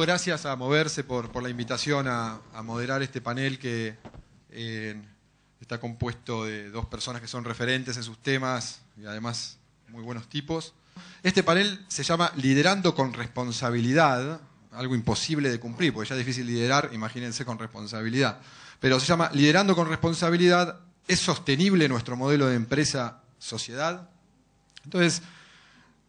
gracias a Moverse por, la invitación a, moderar este panel que eh, está compuesto de dos personas que son referentes en sus temas y además muy buenos tipos. Este panel se llama Liderando con Responsabilidad, algo imposible de cumplir, porque ya es difícil liderar, imagínense con responsabilidad. Pero se llama Liderando con Responsabilidad, ¿es sostenible nuestro modelo de empresa-sociedad? Entonces,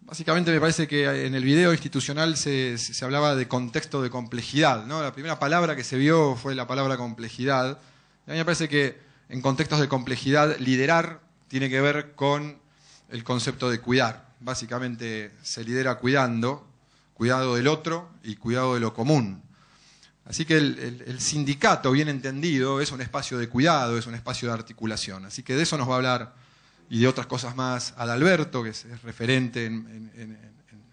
Básicamente me parece que en el video institucional se, hablaba de contexto de complejidad. ¿no? La primera palabra que se vio fue la palabra complejidad. a mí me parece que en contextos de complejidad liderar tiene que ver con el concepto de cuidar. Básicamente se lidera cuidando, cuidado del otro y cuidado de lo común. Así que el sindicato, bien entendido, es un espacio de cuidado, es un espacio de articulación. Así que de eso nos va a hablar y de otras cosas más Adalberto, que es, referente en,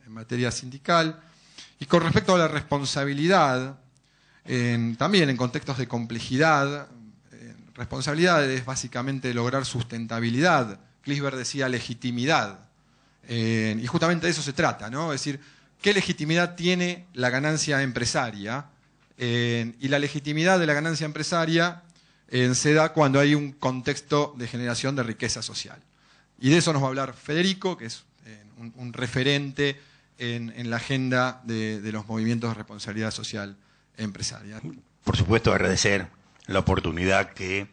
materia sindical. Y con respecto a la responsabilidad, también en contextos de complejidad, responsabilidad es básicamente lograr sustentabilidad. Clisberg decía legitimidad. y justamente de eso se trata, ¿no? Es decir, ¿qué legitimidad tiene la ganancia empresaria? y la legitimidad de la ganancia empresaria eh, se da cuando hay un contexto de generación de riqueza social. Y de eso nos va a hablar Federico, que es eh, un, referente en, la agenda de, los movimientos de responsabilidad social empresarial. Por supuesto, agradecer la oportunidad que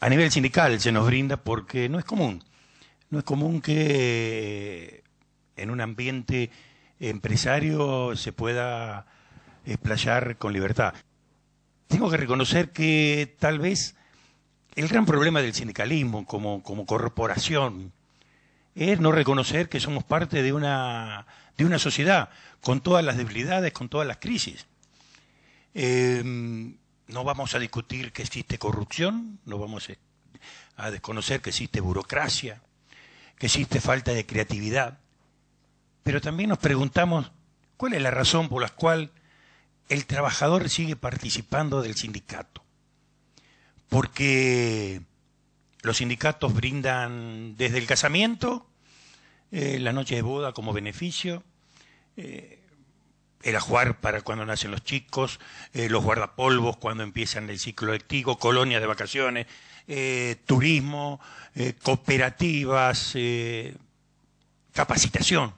a nivel sindical se nos brinda porque no es común. No es común que eh, en un ambiente empresario se pueda explayar con libertad tengo que reconocer que tal vez el gran problema del sindicalismo como, como corporación es no reconocer que somos parte de una, de una sociedad con todas las debilidades, con todas las crisis. Em, no vamos a discutir que existe corrupción, no vamos a desconocer que existe burocracia, que existe falta de creatividad, pero también nos preguntamos cuál es la razón por la cual el trabajador sigue participando del sindicato, porque los sindicatos brindan desde el casamiento, eh, la noche de boda como beneficio, eh, el ajuar para cuando nacen los chicos, eh, los guardapolvos cuando empiezan el ciclo lectivo, colonias de vacaciones, turismo, cooperativas, capacitación.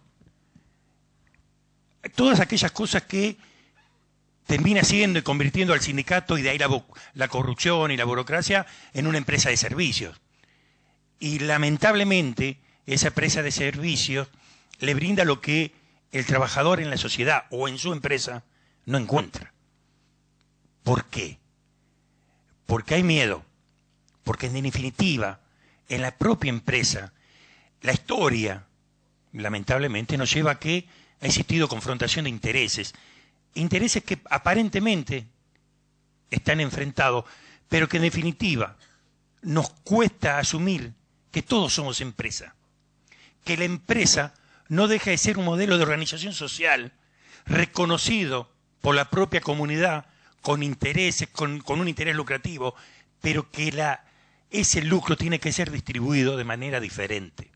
Todas aquellas cosas que termina siendo y convirtiendo al sindicato y de ahí la, la corrupción y la burocracia en una empresa de servicios. Y lamentablemente esa empresa de servicios le brinda lo que el trabajador en la sociedad o en su empresa no encuentra. ¿Por qué? Porque hay miedo. Porque en definitiva, en la propia empresa, la historia, lamentablemente, nos lleva a que ha existido confrontación de intereses intereses que aparentemente están enfrentados, pero que en definitiva nos cuesta asumir que todos somos empresa, que la empresa no deja de ser un modelo de organización social reconocido por la propia comunidad con intereses, con, un interés lucrativo, pero que ese lucro tiene que ser distribuido de manera diferente.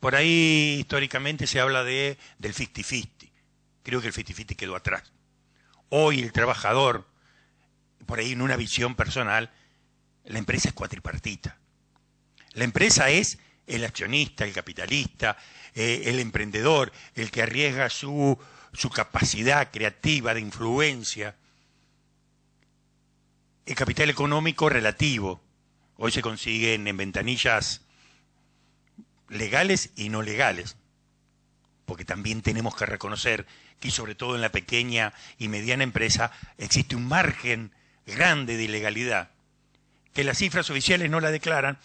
Por ahí históricamente se habla de, del 50 creo que el 50 quedó atrás. Hoy el trabajador, por ahí en una visión personal, la empresa es cuatripartita. La empresa es el accionista, el capitalista, eh, el emprendedor, el que arriesga su, su capacidad creativa de influencia. El capital económico relativo. Hoy se consiguen en ventanillas legales y no legales porque también tenemos que reconocer que sobre todo en la pequeña y mediana empresa existe un margen grande de ilegalidad, que las cifras oficiales no la declaran,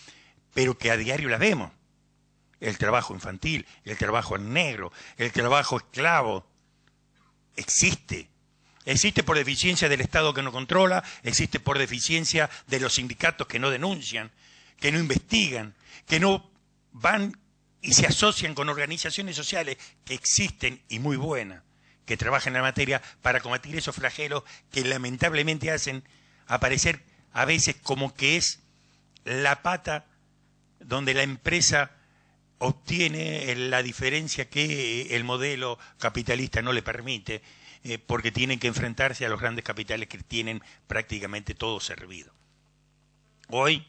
pero que a diario las vemos. El trabajo infantil, el trabajo negro, el trabajo esclavo, existe. Existe por deficiencia del Estado que no controla, existe por deficiencia de los sindicatos que no denuncian, que no investigan, que no van y se asocian con organizaciones sociales que existen y muy buenas, que trabajan en la materia para combatir esos flagelos que lamentablemente hacen aparecer a veces como que es la pata donde la empresa obtiene la diferencia que el modelo capitalista no le permite, eh, porque tienen que enfrentarse a los grandes capitales que tienen prácticamente todo servido. Hoy,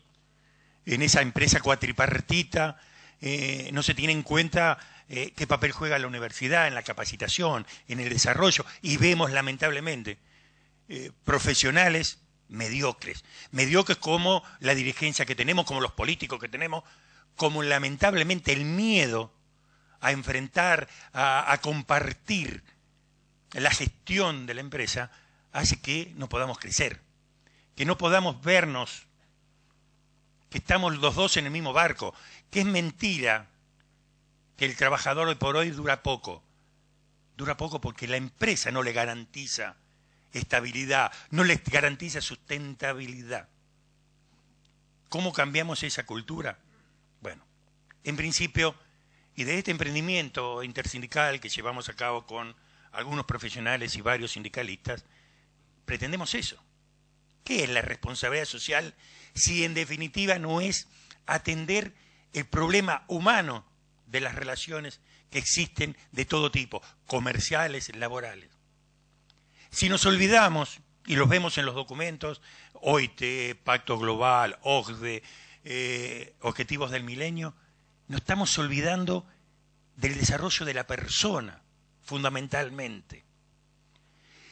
en esa empresa cuatripartita, eh, no se tiene en cuenta eh, qué papel juega la universidad en la capacitación, en el desarrollo, y vemos lamentablemente eh, profesionales mediocres, mediocres como la dirigencia que tenemos, como los políticos que tenemos, como lamentablemente el miedo a enfrentar, a compartir la gestión de la empresa, hace que no podamos crecer, que no podamos vernos que estamos los dos en el mismo barco, que es mentira que el trabajador hoy por hoy dura poco. Dura poco porque la empresa no le garantiza estabilidad, no le garantiza sustentabilidad. ¿Cómo cambiamos esa cultura? Bueno, en principio, y de este emprendimiento intersindical que llevamos a cabo con algunos profesionales y varios sindicalistas, pretendemos eso, ¿Qué es la responsabilidad social si en definitiva no es atender el problema humano de las relaciones que existen de todo tipo, comerciales, laborales? Si nos olvidamos, y los vemos en los documentos, OIT, Pacto Global, OCDE, eh, Objetivos del Milenio, nos estamos olvidando del desarrollo de la persona, fundamentalmente.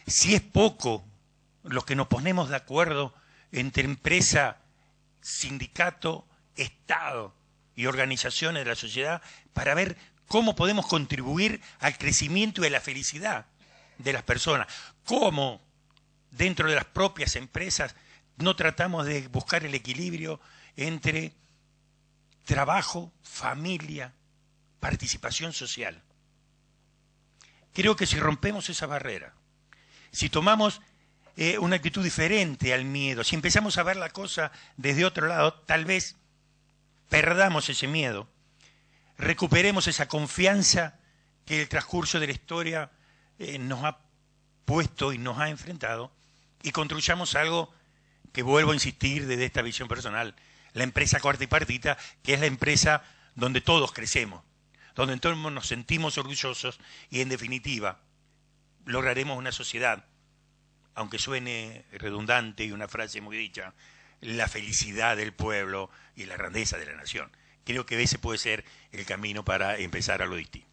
Si es poco los que nos ponemos de acuerdo entre empresa, sindicato, Estado y organizaciones de la sociedad para ver cómo podemos contribuir al crecimiento y a la felicidad de las personas. Cómo dentro de las propias empresas no tratamos de buscar el equilibrio entre trabajo, familia, participación social. Creo que si rompemos esa barrera, si tomamos eh, una actitud diferente al miedo. Si empezamos a ver la cosa desde otro lado, tal vez perdamos ese miedo, recuperemos esa confianza que el transcurso de la historia eh, nos ha puesto y nos ha enfrentado y construyamos algo que vuelvo a insistir desde esta visión personal, la empresa cuarta y partita, que es la empresa donde todos crecemos, donde todos nos sentimos orgullosos y en definitiva lograremos una sociedad aunque suene redundante y una frase muy dicha, la felicidad del pueblo y la grandeza de la nación. Creo que ese puede ser el camino para empezar a lo distinto.